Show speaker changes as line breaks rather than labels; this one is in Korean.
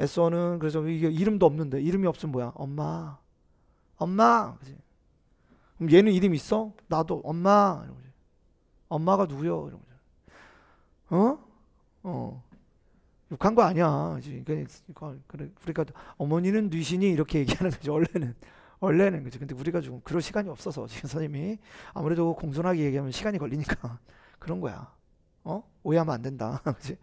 애써는 그래서 이게 이름도 없는데 이름이 없으면 뭐야? 엄마, 엄마. 그치? 그럼 얘는 이름 있어? 나도 엄마. 이러고 엄마가 누구요? 이러고 어? 어. 욕한 거 아니야. 그러니까, 그러니까 어머니는 뉘신이 이렇게 얘기하는 거지. 원래는 원래는 그지. 근데 우리가 지금 그럴 시간이 없어서 지금 선생님이 아무래도 공손하게 얘기하면 시간이 걸리니까 그런 거야. 어? 오해하면 안 된다. 그지?